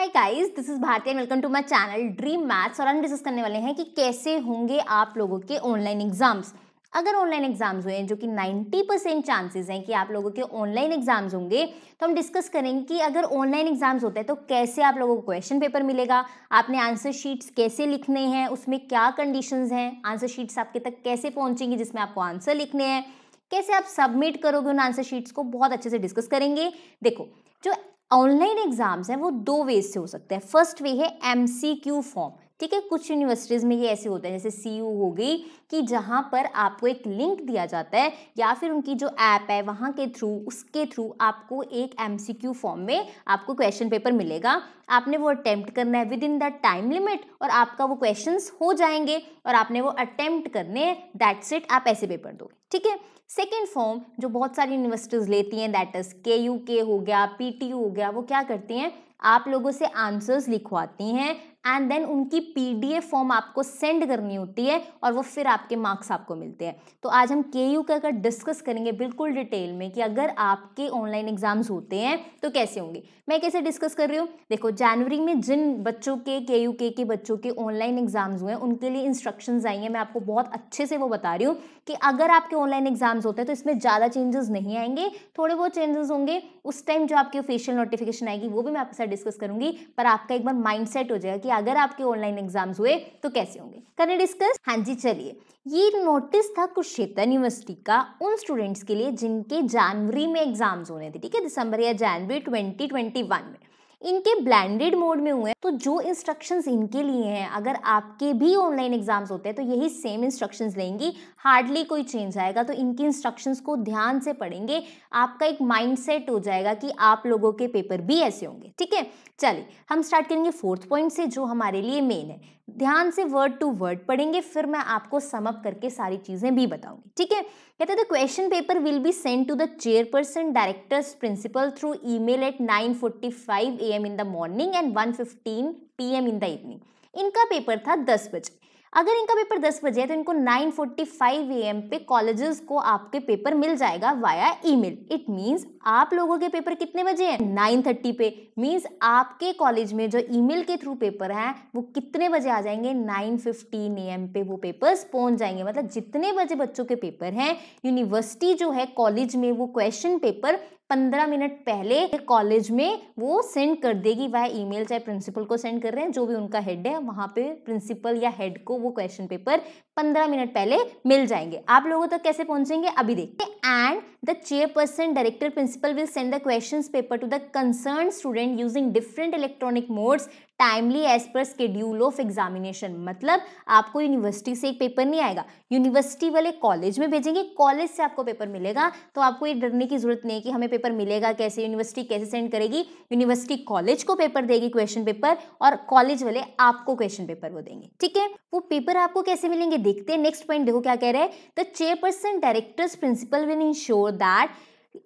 hi guys this is Bhartiya welcome to my channel Dream Maths और हम discuss करने वाले हैं कि कैसे होंगे आप लोगों के ऑनलाइन एग्जाम्स अगर ऑनलाइन एग्जाम्स हुए हैं जो कि 90 परसेंट चांसेस हैं कि आप लोगों के ऑनलाइन एग्जाम्स होंगे तो हम डिस्कस करेंगे कि अगर ऑनलाइन एग्जाम्स होते हैं तो कैसे आप लोगों को क्वेश्चन पेपर मिलेगा आपने आंसर शीट्स कैसे लिखने हैं उसमें क्या कंडीशंस हैं आंसर शीट्स आपके तक कैसे पहुंचेंगी जिसमें आपको आंसर लिखने हैं कैसे आप सबमिट करोगे उन आंसर शीट्स को बहुत अच्छे से डिस्कस करेंगे देखो जो ऑनलाइन एग्जाम्स हैं वो दो वेज से हो सकते हैं फर्स्ट वे है एम फॉर्म ठीक है कुछ यूनिवर्सिटीज़ में ये ऐसे होते हैं जैसे सी हो गई कि जहाँ पर आपको एक लिंक दिया जाता है या फिर उनकी जो ऐप है वहाँ के थ्रू उसके थ्रू आपको एक एम फॉर्म में आपको क्वेश्चन पेपर मिलेगा आपने वो अटैम्प्ट करना है within the time limit और आपका वो क्वेश्चन हो जाएंगे और आपने वो अटैम्प्ट करने हैं दैट्स इट आप ऐसे पेपर दोगे ठीक है सेकेंड फॉर्म जो बहुत सारी यूनिवर्सिटीज़ लेती हैं दैट इज़ के यू के हो गया पी टी यू हो गया वो क्या करती हैं आप लोगों से आंसर्स लिखवाती हैं एंड देन उनकी पीडीएफ फॉर्म आपको सेंड करनी होती है और वो फिर आपके मार्क्स आपको मिलते हैं तो आज हम के यू का अगर डिस्कस करेंगे बिल्कुल डिटेल में कि अगर आपके ऑनलाइन एग्जाम्स होते हैं तो कैसे होंगे मैं कैसे डिस्कस कर रही हूँ देखो जनवरी में जिन बच्चों के के यू के के बच्चों के ऑनलाइन एग्जाम्स हुए हैं उनके लिए इंस्ट्रक्शन आई हैं मैं आपको बहुत अच्छे से वो बता रही हूँ कि अगर आपके ऑनलाइन एग्जाम्स होते हैं तो इसमें ज़्यादा चेंजेस नहीं आएंगे थोड़े बहुत चेंजेस होंगे उस टाइम जो आपकी ऑफिशियल नोटिफिकेशन आएगी वो भी मैं आपके साथ डिस्कस करूंगी पर आपका एक बार माइंडसेट हो जाएगा कि अगर आपके ऑनलाइन एग्जाम्स हुए तो कैसे होंगे करें डिस्कस हाँ जी चलिए ये नोटिस था कुशेतन यूनिवर्सिटी का उन स्टूडेंट्स के लिए जिनके जनवरी में एग्जाम्स होने थे ठीक है दिसंबर या जनवरी ट्वेंटी में इनके ब्लैंडेड मोड में हुए हैं तो जो इंस्ट्रक्शंस इनके लिए हैं अगर आपके भी ऑनलाइन एग्जाम्स होते हैं तो यही सेम इंस्ट्रक्शंस लेंगी हार्डली कोई चेंज आएगा तो इनकी इंस्ट्रक्शंस को ध्यान से पढ़ेंगे आपका एक माइंडसेट हो जाएगा कि आप लोगों के पेपर भी ऐसे होंगे ठीक है चलिए हम स्टार्ट करेंगे फोर्थ पॉइंट से जो हमारे लिए मेन है ध्यान से वर्ड टू वर्ड पढ़ेंगे फिर मैं आपको समअप करके सारी चीज़ें भी बताऊंगी ठीक है कहते the question paper will be send to the chairperson directors principal through email at 9:45 am in the morning and 1:15 pm in the evening इनका पेपर था दस बजे अगर इनका पेपर दस बजे है तो इनको nine forty five A M पे कॉलेजेस को आपके पेपर मिल जाएगा via email it means आप लोगों के पेपर कितने बजे हैं नाइन थर्टी पे मीन्स आपके कॉलेज में जो ई मेल के थ्रू पेपर हैं वो कितने बजे आ जाएंगे नाइन फिफ्टीन ए एम पे वो पेपर्स पहुंच जाएंगे मतलब जितने बजे बच्चों के पेपर हैं यूनिवर्सिटी जो है कॉलेज में वो क्वेश्चन पेपर पंद्रह मिनट पहले कॉलेज में वो सेंड कर देगी वह ईमेल चाहे प्रिंसिपल को सेंड कर रहे हैं जो भी उनका हेड है वहां पे प्रिंसिपल या हेड को वो क्वेश्चन पेपर पंद्रह मिनट पहले मिल जाएंगे आप लोगों तक तो कैसे पहुंचेंगे अभी देखते and the chairperson director principal will send the questions paper to the concerned student using different electronic modes timely as per schedule of examination मतलब आपको यूनिवर्सिटी से एक पेपर नहीं आएगा यूनिवर्सिटी वाले कॉलेज में भेजेंगे कॉलेज से आपको पेपर मिलेगा तो आपको ये डरने की जरूरत नहीं है कि हमें पेपर मिलेगा कैसे यूनिवर्सिटी कैसे सेंड करेगी यूनिवर्सिटी कॉलेज को पेपर देगी क्वेश्चन पेपर और कॉलेज वाले आपको क्वेश्चन पेपर वो देंगे ठीक है वो पेपर आपको कैसे मिलेंगे देखते हैं नेक्स्ट पॉइंट देखो क्या कह रहे हैं the chairperson directors principal will ensure that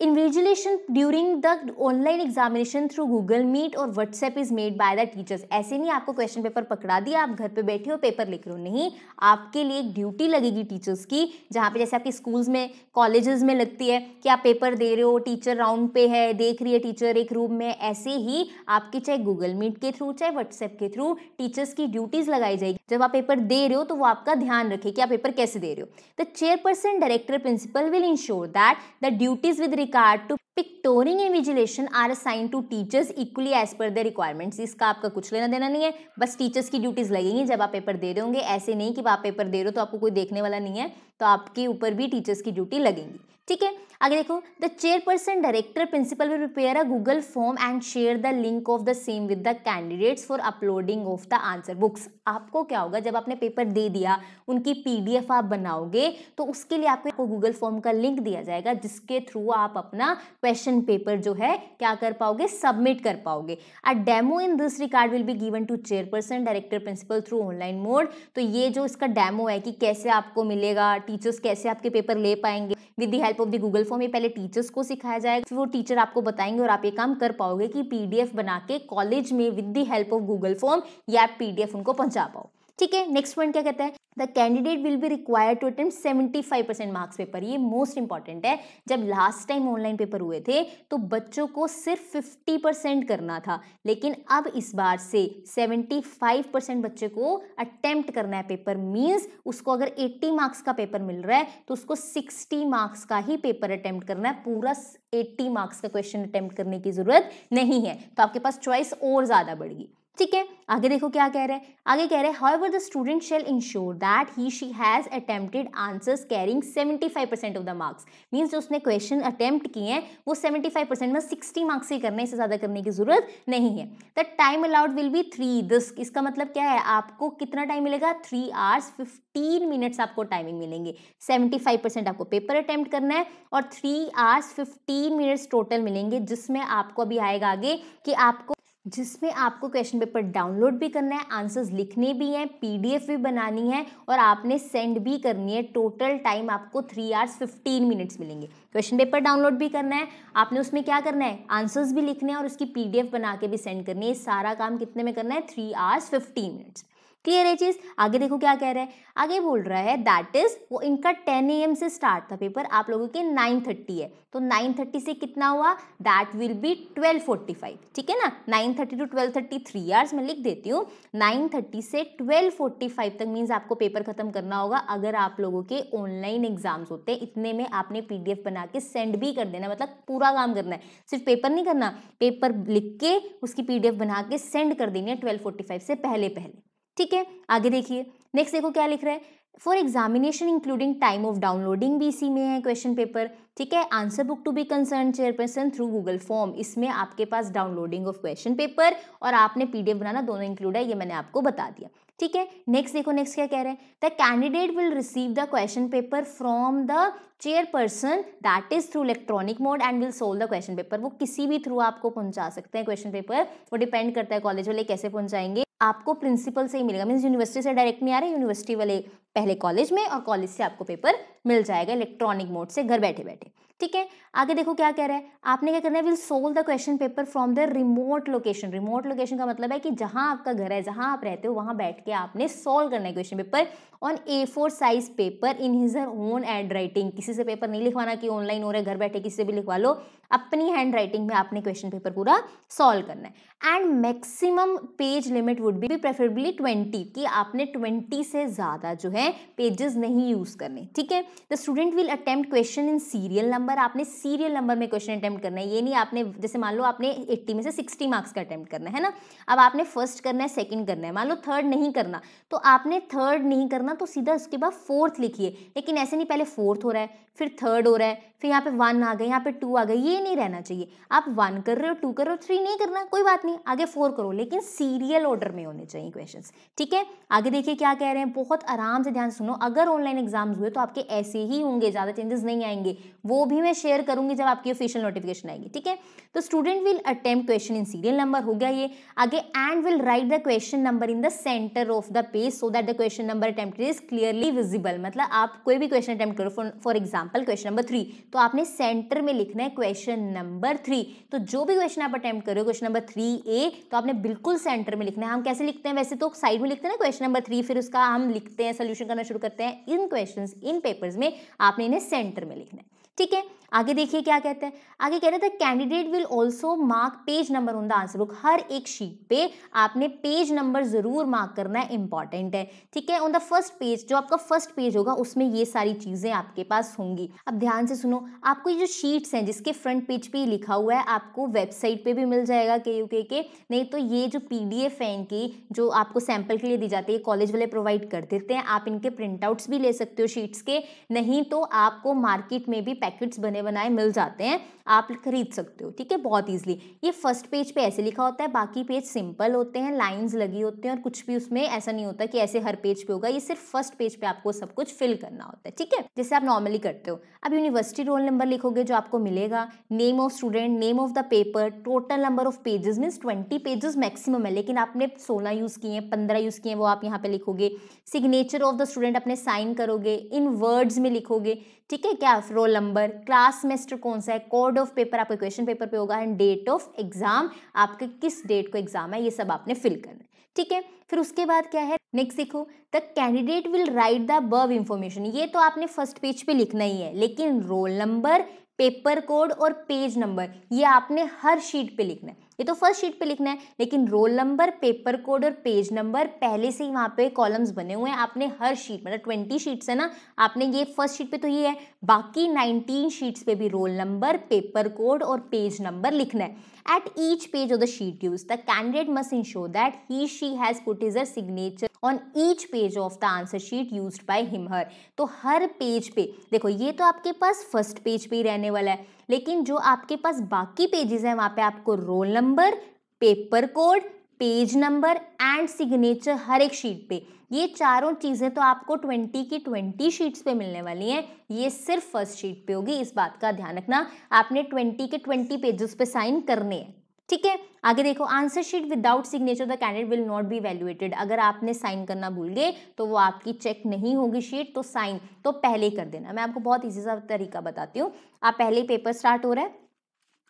invigilation during the online examination through Google Meet और WhatsApp is made by the teachers ऐसे नहीं आपको क्वेश्चन पेपर पकड़ा दिया आप घर पे बैठे हो पेपर लिख रहे हो नहीं आपके लिए एक ड्यूटी लगेगी टीचर्स की जहाँ पे जैसे आपके स्कूल्स में कॉलेजेस में लगती है कि आप पेपर दे रहे हो टीचर राउंड पे है देख रही है टीचर एक रूम में ऐसे ही आपके चाहे गूगल मीट के थ्रू चाहे व्हाट्सएप के थ्रू टीचर्स की ड्यूटीज़ लगाई जाएगी जब आप पेपर दे रहे हो तो वो आपका ध्यान रखे कि आप पेपर कैसे दे रहे हो the chairperson director principal will ensure that the duties with regard regard to proctoring and are assign to teachers equally as per the requirements इसका आपका कुछ लेना देना नहीं है बस टीचर्स की ड्यूटीज़ लगेंगी जब आप पेपर दे रहे होंगे ऐसे नहीं कि आप पेपर दे रहे हो तो आपको कोई देखने वाला नहीं है तो आपके ऊपर भी टीचर्स की ड्यूटी लगेंगी ठीक है आगे देखो the chairperson director principal will prepare a Google form and share the link of the same with the candidates for uploading of the answer books आपको क्या होगा जब आपने पेपर दे दिया उनकी पीडीएफ आप बनाओगे तो उसके लिए आपको गूगल फॉर्म का लिंक दिया जाएगा जिसके थ्रू आप अपना क्वेश्चन पेपर जो है क्या कर पाओगे सबमिट कर पाओगे a demo in this regard will be given to chairperson director principal through online mode तो ये जो इसका डेमो है कि कैसे आपको मिलेगा टीचर्स कैसे आपके पेपर ले पाएंगे with the help help of the Google form ये पहले टीचर्स को सिखाया जाएगा फिर वो टीचर आपको बताएंगे और आप ये काम कर पाओगे कि पीडीएफ बना के कॉलेज में with the help of Google form या पीडीएफ उनको पहुंचा पाओ ठीक है नेक्स्ट पॉइंट क्या कहता है the candidate will be required to attempt five percent marks paper ये मोस्ट इंपॉर्टेंट है जब लास्ट टाइम ऑनलाइन पेपर हुए थे तो बच्चों को सिर्फ फिफ्टी परसेंट करना था लेकिन अब इस बार से सेवेंटी फाइव परसेंट बच्चे को अटेम्प्ट करना है पेपर मीन्स उसको अगर एट्टी मार्क्स का पेपर मिल रहा है तो उसको सिक्सटी मार्क्स का ही पेपर अटैम्प्ट करना है पूरा एट्टी मार्क्स का क्वेश्चन अटैम्प्ट करने की ज़रूरत नहीं है तो आपके पास चॉइस और ज़्यादा बढ़ गई ठीक है आगे देखो क्या कह रहे हैं आगे कह रहे हैं however the student shall ensure that he she has attempted answers carrying 75 percent of the marks means जो उसने क्वेश्चन अटेम्प्ट किए हैं वो 75 परसेंट में 60 मार्क्स ही करने से ज़्यादा करने की ज़रूरत नहीं है the time allowed will be three this इसका मतलब क्या है आपको कितना टाइम मिलेगा थ्री आवर्स फिफ्टीन मिनट्स आपको टाइमिंग मिलेंगे सेवेंटी फाइव परसेंट आपको पेपर अटैम्प्ट करना है और three hours fifteen minutes total मिलेंगे जिसमें आपको अभी आएगा आगे कि आपको जिसमें आपको क्वेश्चन पेपर डाउनलोड भी करना है आंसर्स लिखने भी हैं पीडीएफ भी बनानी है और आपने सेंड भी करनी है टोटल टाइम आपको थ्री आवर्स फिफ्टीन मिनट्स मिलेंगे क्वेश्चन पेपर डाउनलोड भी करना है आपने उसमें क्या करना है आंसर्स भी लिखने हैं और उसकी पीडीएफ बना के भी सेंड करनी है सारा काम कितने में करना है three hours fifteen minutes clear है चीज़ आगे देखो क्या कह रहे हैं आगे बोल रहा है दैट इज़ वो इनका 10 एम से स्टार्ट था पेपर आप लोगों के 9:30 है तो 9:30 से कितना हुआ दैट विल बी 12:45 ठीक है ना 9:30 to twelve thirty three hours मैं लिख देती हूँ 9:30 से 12:45 तक मीन्स आपको पेपर ख़त्म करना होगा अगर आप लोगों के ऑनलाइन एग्जाम्स होते हैं इतने में आपने पी बना के सेंड भी कर देना मतलब पूरा काम करना है सिर्फ पेपर नहीं करना पेपर लिख के उसकी पी बना के सेंड कर देनी है ट्वेल्व से पहले पहले ठीक है आगे देखिए नेक्स्ट देखो क्या लिख रहा है for examination including time of downloading भी इसी में है क्वेश्चन पेपर ठीक है answer book to be concern chairperson through Google form इसमें आपके पास डाउनलोडिंग ऑफ क्वेश्चन पेपर और आपने पीडीएफ बनाना दोनों इंक्लूड है ये मैंने आपको बता दिया ठीक है नेक्स्ट देखो नेक्स्ट क्या कह रहे हैं the candidate will receive the question paper from the chairperson that is through electronic mode and will solve the question paper वो किसी भी थ्रू आपको पहुंचा सकते हैं क्वेश्चन पेपर वो डिपेंड करता है कॉलेज वाले कैसे पहुंचाएंगे आपको प्रिंसिपल से ही मिलेगा मीन यूनिवर्सिटी से डायरेक्ट नहीं आ रहा यूनिवर्सिटी वाले पहले कॉलेज में और कॉलेज से आपको पेपर मिल जाएगा इलेक्ट्रॉनिक मोड से घर बैठे बैठे ठीक है आगे देखो क्या कह रहा है आपने क्या करना है will solve the question paper from the remote location remote location का मतलब है कि जहां आपका घर है जहां आप रहते हो वहां बैठ के आपने सोल्व करना है question paper on A four size paper in his her own handwriting किसी से पेपर नहीं लिखवाना कि ऑनलाइन हो रहा है घर बैठे किसी से भी लिखवा लो अपनी हैंड राइटिंग में आपने क्वेश्चन पेपर पूरा सॉल्व करना है and maximum page limit would be preferably twenty कि आपने ट्वेंटी से ज़्यादा जो है पेजेस नहीं यूज़ करने ठीक है the student will attempt question in serial number आपने सीरियल नंबर में क्वेश्चन अटैम्प्ट करना है ये नहीं आपने जैसे मान लो आपने एट्टी में से सिक्सटी मार्क्स का अटैम्प्ट करना है ना अब आपने फर्स्ट करना है सेकेंड करना है मान लो थर्ड नहीं करना तो आपने थर्ड नहीं करना तो सीधा उसके बाद फोर्थ लिखिए लेकिन ऐसे नहीं पहले फोर्थ हो रहा है फिर थर्ड हो रहा है फिर यहाँ पे वन आ गए यहाँ पे टू आ गए ये नहीं रहना चाहिए आप वन कर रहे हो टू कर रहे हो थ्री नहीं करना कोई बात नहीं आगे फोर करो लेकिन सीरियल ऑर्डर में होने चाहिए क्वेश्चन ठीक है आगे देखिए क्या कह रहे हैं बहुत आराम से ध्यान सुनो अगर ऑनलाइन एग्जाम्स हुए तो आपके ऐसे ही होंगे ज़्यादा चेंजेस नहीं आएंगे वो भी मैं शेयर करूंगी जब आपकी ऑफिशियल नोटिफिकेशन आएगी ठीक है तो student will attempt question in serial number हो गया ये आगे and will write the question number in the centre of the page so that the question number attempt is clearly visible मतलब आप कोई भी क्वेश्चन अटेम्प्ट करो for example question number three तो आपने सेंटर में लिखना है क्वेश्चन क्वेश्चन नंबर थ्री तो जो भी क्वेश्चन आप अटेम्प्ट करो क्वेश्चन नंबर थ्री ए तो आपने बिल्कुल सेंटर में लिखना है हम कैसे लिखते हैं वैसे तो साइड में लिखते हैं ना क्वेश्चन नंबर थ्री फिर उसका हम लिखते हैं सोल्यूशन करना शुरू करते हैं इन क्वेश्चन इन पेपर्स में आपने इन्हें सेंटर में लिखना है ठीक है आगे देखिए क्या कहते हैं आगे कह रहे थे candidate will also mark page number on the answer book हर एक शीट पे आपने पेज नंबर ज़रूर मार्क करना है इंपॉर्टेंट है ठीक है ऑन द फर्स्ट पेज जो आपका फर्स्ट पेज होगा उसमें ये सारी चीज़ें आपके पास होंगी अब ध्यान से सुनो आपको ये जो शीट्स हैं जिसके फ्रंट पेज पे लिखा हुआ है आपको वेबसाइट पर भी मिल जाएगा के यू के के नहीं तो ये जो पी डी एफ इनकी जो आपको सैंपल के लिए दी जाती है कॉलेज वाले प्रोवाइड कर देते हैं आप इनके प्रिंटआउट्स भी ले सकते हो शीट्स के नहीं तो आपको मार्केट में भी पैकेट्स बने बनाए मिल जाते हैं आप खरीद सकते हो ठीक है बहुत ईजिली ये फर्स्ट पेज पे ऐसे लिखा होता है बाकी पेज सिंपल होते हैं लाइंस लगी होती हैं और कुछ भी उसमें ऐसा नहीं होता कि ऐसे हर पेज पे होगा ये सिर्फ फर्स्ट पेज पे आपको सब कुछ फिल करना होता है ठीक है जैसे आप नॉर्मली करते हो अब यूनिवर्सिटी रोल नंबर लिखोगे जो आपको मिलेगा name of student name of the paper total number of pages means twenty pages maximum है लेकिन आपने सोलह यूज़ किए हैं पंद्रह यूज़ किए हैं वो आप यहाँ पे लिखोगे सिग्नेचर ऑफ द स्टूडेंट अपने साइन करोगे इन वर्ड्स में लिखोगे ठीक है क्या रोल नंबर क्लास सेमेस्टर कौन सा है कोड ऑफ पेपर आपके क्वेश्चन पेपर पे होगा एंड डेट ऑफ एग्जाम आपके किस डेट को एग्जाम है ये सब आपने फिल करना है ठीक है फिर उसके बाद क्या है नेक्स्ट देखो the candidate will write the above information ये तो आपने फर्स्ट पेज पे लिखना ही है लेकिन रोल नंबर पेपर कोड और पेज नंबर ये आपने हर शीट पे लिखना है ये तो फर्स्ट शीट पे लिखना है लेकिन रोल नंबर पेपर कोड और पेज नंबर पहले से ही वहाँ पे कॉलम्स बने हुए हैं आपने हर शीट मतलब ट्वेंटी शीट्स है ना आपने ये फर्स्ट शीट पे तो ये है बाकी नाइनटीन शीट्स पे भी रोल नंबर पेपर कोड और पेज नंबर लिखना है at each page of the sheet use the candidate must must that he she has put his her signature on each page of the answer sheet use by him her तो हर page पे देखो ये तो आपके पास first page पे ही रहने वाला है लेकिन जो आपके पास बाकी पेजेस हैं वहाँ पे आपको roll number paper code page number and signature हर एक शीट पे ये चारों चीज़ें तो आपको ट्वेंटी की ट्वेंटी शीट्स पे मिलने वाली हैं ये सिर्फ फर्स्ट शीट पे होगी इस बात का ध्यान रखना आपने ट्वेंटी के ट्वेंटी पेजेस पे साइन करने हैं ठीक है आगे देखो answer sheet without signature the candidate will not be valuated अगर आपने साइन करना भूल गए तो वो आपकी चेक नहीं होगी शीट तो साइन तो पहले कर देना मैं आपको बहुत ईजी सा तरीका बताती हूँ आप पहले ही पेपर स्टार्ट हो रहा है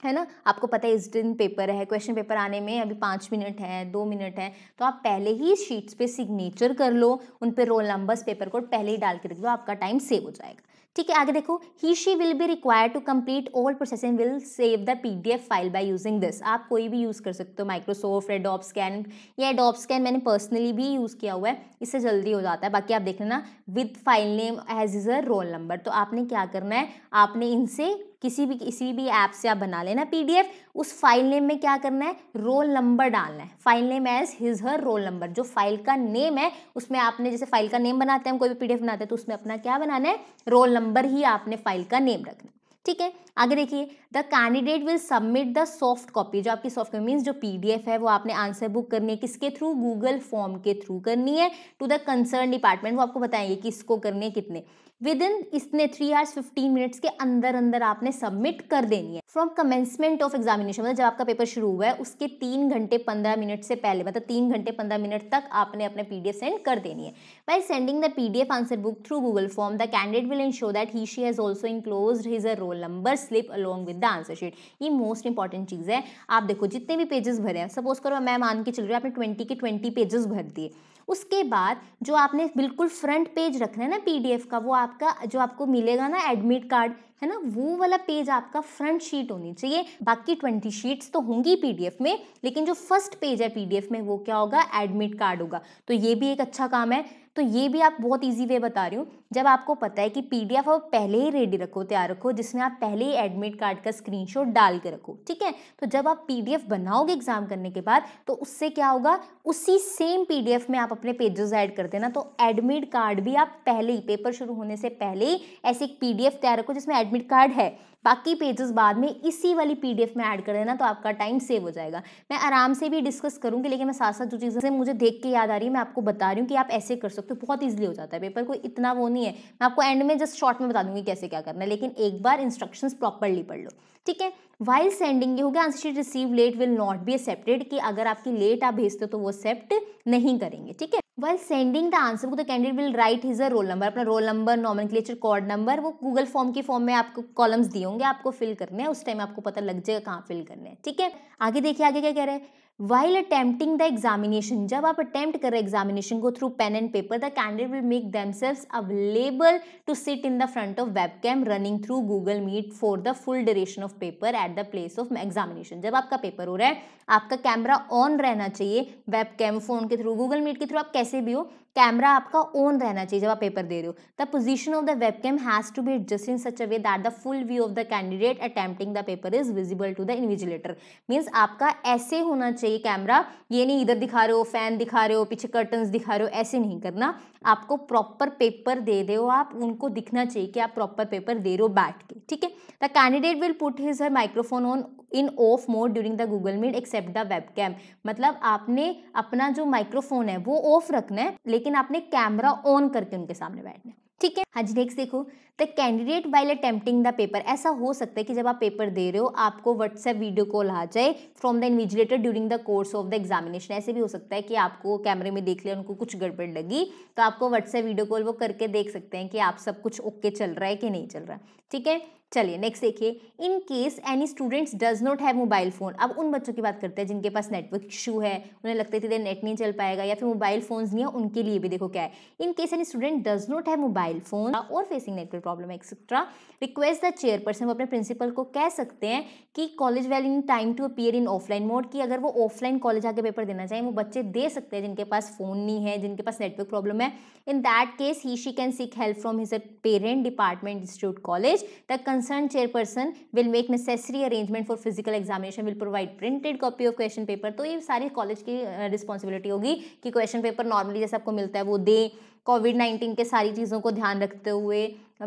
है ना आपको पता है इस दिन पेपर है क्वेश्चन पेपर आने में अभी पाँच मिनट है दो मिनट है तो आप पहले ही शीट्स पे सिग्नेचर कर लो उन पे रोल नंबर्स पेपर कोड पहले ही डाल के रख दो आपका टाइम सेव हो जाएगा ठीक है आगे देखो he she will be require to complete all processing will save the P D F file by using this आप कोई भी यूज़ कर सकते हो माइक्रोसॉफ्ट डॉप स्कैन या डॉप स्कैन मैंने पर्सनली भी यूज़ किया हुआ है इससे जल्दी हो जाता है बाकी आप देख लेना with file name as is a roll number तो आपने क्या करना है आपने इनसे किसी भी किसी भी ऐप से आप बना लेना पीडीएफ उस फाइल नेम में क्या करना है रोल नंबर डालना है file name as his her roll number जो फाइल का नेम है उसमें आपने जैसे फाइल का नेम बनाते हैं हम कोई भी पीडीएफ बनाते हैं तो उसमें अपना क्या बनाना है रोल नंबर ही आपने फाइल का नेम रखना ठीक है आगे देखिए the candidate will submit the soft copy जो आपकी सॉफ्ट कॉपी मीन्स जो पीडीएफ है वो आपने आंसर बुक करनी है किसके थ्रू गूगल फॉर्म के थ्रू करनी है टू द कंसर्न डिपार्टमेंट वो आपको बताएंगे किसको करनी है कितने विद इन इसने थ्री आवर्स फिफ्टीन मिनट्स के अंदर अंदर आपने सबमिट कर देनी है फ्रॉम कमेंसमेंट ऑफ एग्जामिनेशन मतलब जब आपका पेपर शुरू हुआ है उसके तीन घंटे पंद्रह मिनट से पहले मतलब तीन घंटे पंद्रह मिनट तक आपने अपने पीडीएफ सेंड कर देनी है by sending the PDF answer book through Google form the candidate will ensure that he she has also enclose his a roll roll number slip along with the answer sheet ये most important चीज़ है आप देखो जितने भी pages भरे हैं suppose करो मैं मान के चल रही हूँ आपने ट्वेंटी के ट्वेंटी पेजेस भर दिए उसके बाद जो आपने बिल्कुल फ्रंट पेज रखना है ना पीडीएफ का वो आपका जो आपको मिलेगा ना एडमिट कार्ड है ना वो वाला पेज आपका फ्रंट शीट होनी चाहिए बाकी ट्वेंटी शीट्स तो होंगी पीडीएफ में लेकिन जो फर्स्ट पेज है पीडीएफ में वो क्या होगा एडमिट कार्ड होगा तो ये भी एक अच्छा काम है तो ये भी आप बहुत इजी वे बता रही हूँ जब आपको पता है कि पीडीएफ आप पहले ही रेडी रखो तैयार रखो जिसमें आप पहले ही एडमिट कार्ड का स्क्रीनशॉट डाल के रखो ठीक है तो जब आप पीडीएफ बनाओगे एग्जाम करने के बाद तो उससे क्या होगा उसी सेम पीडीएफ में आप अपने पेजेस ऐड कर देना तो एडमिट कार्ड भी आप पहले ही पेपर शुरू होने से पहले ही ऐसे एक पीडीएफ तैयार रखो जिसमें एडमिट कार्ड है बाकी पेजेस बाद में इसी वाली पीडीएफ में ऐड कर देना तो आपका टाइम सेव हो जाएगा मैं आराम से भी डिस्कस करूंगी लेकिन मैं साथ साथ जो चीज़ें मुझे देख के याद आ रही है मैं आपको बता रही हूँ कि आप ऐसे कर सकते हो बहुत ईजिली हो जाता है पेपर को इतना वो नहीं नहीं है मैं आपको एंड में जस्ट शॉर्ट में बता दूंगी कैसे क्या करना है लेकिन एक बार इंस्ट्रक्शन प्रॉपरली पढ़ लो ठीक है वाइल सेंडिंग ये हो गया answer receive late will not be accepted कि अगर आपकी लेट आप भेजते हो तो वो एक्सेप्ट नहीं करेंगे ठीक है while sending the answer book the candidate will write his a roll number अपना roll number nomenclature code number वो गूगल फॉर्म के फॉर्म में आपको कॉलम्स दिए होंगे आपको फिल करने हैं उस टाइम आपको पता लग जाएगा कहाँ फिल करने हैं ठीक है आगे देखिए आगे क्या कह रहे हैं वाइल अटैम्प्टिंग द एग्जामिनेशन जब आप अटैम्प्ट कर रहे एग्जामिनेशन को through pen and paper the candidate will make self available to sit in the front of webcam running through Google Meet for the full duration of paper at the place of examination जब आपका paper हो रहा है आपका camera on रहना चाहिए webcam phone के through Google Meet के थ्रू आप कैसे भी हो कैमरा आपका ऑन रहना चाहिए जब आप पेपर दे रहे हो the position of the webcam has to be adjust in such a way that the full view of the candidate attempting the paper is visible to the invigilator means आपका ऐसे होना चाहिए camera ये नहीं इधर दिखा रहे हो फैन दिखा रहे हो पीछे कर्टन्स दिखा रहे हो ऐसे नहीं करना आपको प्रॉपर पेपर दे रहे हो आप उनको दिखना चाहिए कि आप प्रॉपर पेपर दे रहे हो बैठ के ठीक है the candidate will put his her microphone on in off mode during the Google Meet except the webcam मतलब आपने अपना जो माइक्रोफोन है वो ऑफ रखना है लेकिन आपने कैमरा ऑन करके उनके सामने बैठना है ठीक है हाँ जी नेक्स्ट देखो the candidate while attempting the paper ऐसा हो सकता है कि जब आप पेपर दे रहे हो आपको व्हाट्सएप वीडियो कॉल आ जाए from the invigilator during the course of the examination ऐसे भी हो सकता है कि आपको कैमरे में देख लिया उनको कुछ गड़बड़ लगी तो आपको व्हाट्सएप वीडियो कॉल वो करके देख सकते हैं कि आप सब कुछ ओके चल रहा है कि नहीं चल रहा ठीक है चलिए नेक्स्ट देखिए in case any students does not have mobile phone अब उन बच्चों की बात करते हैं जिनके पास नेटवर्क इशू है उन्हें लगता है कि नेट नहीं चल पाएगा या फिर मोबाइल फ़ोन्स नहीं है उनके लिए भी देखो क्या है in case any student does not have mobile phone और facing network problem etcetera request the chairperson वो अपने प्रिंसिपल को कह सकते हैं कि college well in time to appear in offline mode की अगर वो ऑफलाइन कॉलेज आके पेपर देना चाहें वो बच्चे दे सकते हैं जिनके पास फ़ोन नहीं है जिनके पास नेटवर्क प्रॉब्लम है in that case he she can seek help from his parent department institute college the concerned chairperson will make necessary arrangement for physical examination will provide printed copy of question paper तो ये सारी college की responsibility होगी कि question paper normally जैसे आपको मिलता है वो दें कोविड नाइन्टीन के सारी चीज़ों को ध्यान रखते हुए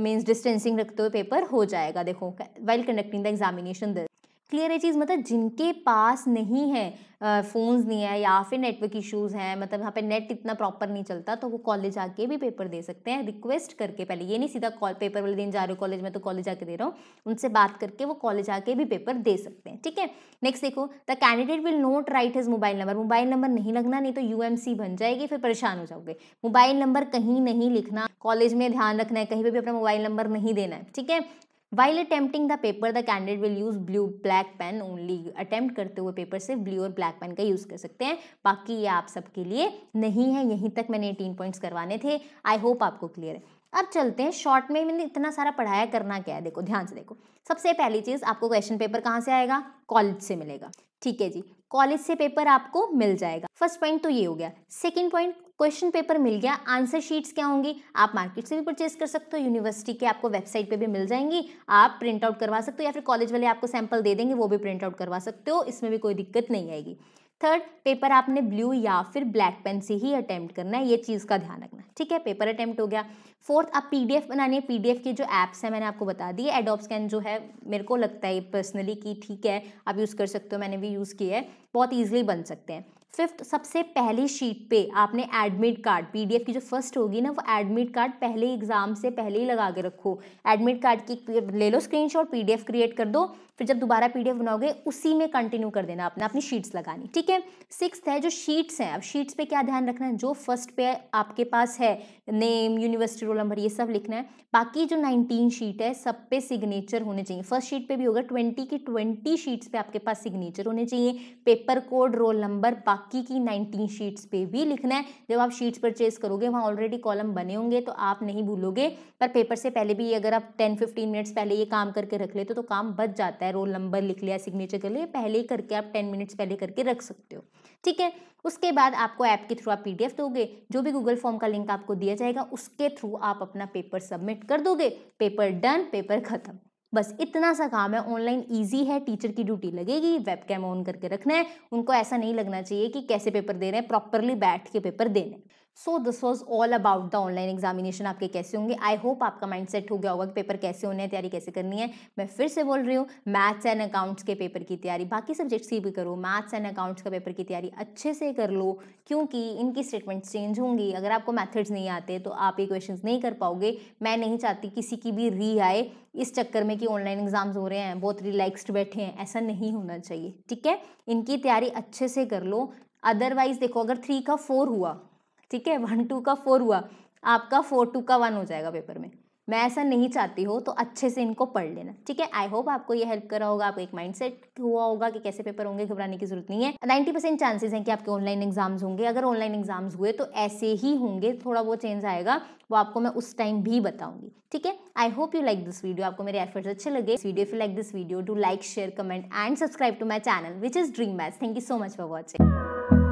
मीन्स डिस्टेंसिंग रखते हुए पेपर हो जाएगा देखो while conducting the examination clear है चीज़ मतलब जिनके पास नहीं है फ़ोन्स नहीं है या फिर नेटवर्क इश्यूज़ हैं मतलब यहाँ पे नेट इतना प्रॉपर नहीं चलता तो वो कॉलेज आके भी पेपर दे सकते हैं रिक्वेस्ट करके पहले ये नहीं सीधा कॉल पेपर वाले दिन जा रहे हो कॉलेज में तो कॉलेज आके दे रहा हूँ उनसे बात करके वो कॉलेज आके भी पेपर दे सकते हैं ठीक है नेक्स्ट देखो the candidate will not write his mobile number mobile number नहीं लगना नहीं तो यू बन जाएगी फिर परेशान हो जाओगे मोबाइल नंबर कहीं नहीं लिखना कॉलेज में ध्यान रखना है कहीं पर भी अपना मोबाइल नंबर नहीं देना है ठीक है while attempting the paper the candidate will use blue black pen only attempt करते हुए पेपर से ब्लू और ब्लैक पेन का यूज़ कर सकते हैं बाकी ये आप सबके लिए नहीं है यहीं तक मैंने एटीन पॉइंट्स करवाने थे आई होप आपको क्लियर है अब चलते हैं शॉर्ट में मैंने इतना सारा पढ़ाया करना क्या है देखो ध्यान से देखो सबसे पहली चीज़ आपको क्वेश्चन पेपर कहाँ से आएगा कॉलेज से मिलेगा ठीक है जी कॉलेज से पेपर आपको मिल जाएगा फर्स्ट पॉइंट तो ये हो गया सेकंड पॉइंट क्वेश्चन पेपर मिल गया आंसर शीट्स क्या होंगी आप मार्केट से भी परचेज कर सकते हो यूनिवर्सिटी के आपको वेबसाइट पे भी मिल जाएंगी आप प्रिंट आउट करवा सकते हो या फिर कॉलेज वाले आपको सैंपल दे देंगे वो भी प्रिंट आउट करवा सकते हो इसमें भी कोई दिक्कत नहीं आएगी थर्ड पेपर आपने ब्लू या फिर ब्लैक पेन से ही अटैम्प्ट करना है ये चीज़ का ध्यान रखना ठीक है पेपर अटैम्प्ट हो गया फोर्थ आप एफ बनानी है एफ के जो ऐप्स हैं मैंने आपको बता दिए एडोप स्कैन जो है मेरे को लगता है पर्सनली कि ठीक है आप यूज़ कर सकते हो मैंने भी यूज़ किया है बहुत ईजिली बन सकते हैं फिफ्थ सबसे पहली शीट पे आपने एडमिट कार्ड पीडीएफ की जो फर्स्ट होगी ना वो एडमिट कार्ड पहले एग्ज़ाम से पहले ही लगा के रखो एडमिट कार्ड की ले लो स्क्रीनशॉट पीडीएफ क्रिएट कर दो फिर जब दोबारा पीडीएफ बनाओगे उसी में कंटिन्यू कर देना अपना अपनी शीट्स लगानी ठीक है सिक्स है जो शीट्स हैं अब शीट्स पे क्या ध्यान रखना है जो फर्स्ट पे आपके पास है नेम यूनिवर्सिटी रोल नंबर ये सब लिखना है बाकी जो नाइनटीन शीट है सब पे सिग्नेचर होने चाहिए फर्स्ट शीट पे भी होगा ट्वेंटी की ट्वेंटी शीट्स पे आपके पास सिग्नेचर होने चाहिए पेपर कोड रोल नंबर बाकी बाकी की नाइनटीन शीट्स पे भी लिखना है जब आप शीट्स परचेज करोगे वहाँ ऑलरेडी कॉलम बने होंगे तो आप नहीं भूलोगे पर पेपर से पहले भी अगर आप टेन फिफ्टीन मिनट्स पहले ये काम करके रख लेते तो काम बच जाता है रोल नंबर लिख लिया सिग्नेचर कर लिया पहले ही करके आप टेन मिनट्स पहले करके रख सकते हो ठीक है उसके बाद आपको ऐप के थ्रू आप पी दोगे जो भी गूगल फॉर्म का लिंक आपको दिया जाएगा उसके थ्रू आप अपना पेपर सबमिट कर दोगे पेपर डन पेपर खत्म बस इतना सा काम है ऑनलाइन ईजी है टीचर की ड्यूटी लगेगी वेब कैम ऑन करके रखना है उनको ऐसा नहीं लगना चाहिए कि कैसे पेपर दे रहे हैं प्रॉपरली बैठ के पेपर देने so this was all about the online examination आपके कैसे होंगे आई होप आपका माइंड सेट हो गया होगा कि पेपर कैसे होने हैं तैयारी कैसे करनी है मैं फिर से बोल रही हूँ मैथ्स एंड अकाउंट्स के पेपर की तैयारी बाकी सब्जेक्ट्स की भी करो मैथ्स एंड अकाउंट्स का पेपर की तैयारी अच्छे से कर लो क्योंकि इनकी स्टेटमेंट्स चेंज होंगी अगर आपको मैथड्स नहीं आते तो आप ये क्वेश्चन नहीं कर पाओगे मैं नहीं चाहती किसी की भी री आए इस चक्कर में कि ऑनलाइन एग्जाम्स हो रहे हैं बहुत रिलैक्सड बैठे हैं ऐसा नहीं होना चाहिए ठीक है इनकी तैयारी अच्छे से कर लो अदरवाइज़ देखो अगर थ्री का फोर हुआ ठीक है वन टू का फोर हुआ आपका फोर टू का वन हो जाएगा पेपर में मैं ऐसा नहीं चाहती हूँ तो अच्छे से इनको पढ़ लेना ठीक है आई होप आपको ये हेल्प करा होगा आपको एक माइंडसेट हुआ होगा कि कैसे पेपर होंगे घबराने की जरूरत नहीं है नाइन्टी परसेंट चांसेस हैं कि आपके ऑनलाइन एग्जाम्स होंगे अगर ऑनलाइन एग्जाम्स हुए तो ऐसे ही होंगे थोड़ा बहुत चेंज आएगा वो आपको मैं उस टाइम भी बताऊंगी ठीक है I hope you like this video आपको मेरे एफर्ट्स अच्छे लगे video if like this video do like share comment and subscribe to my channel which is dream base thank you so much for watching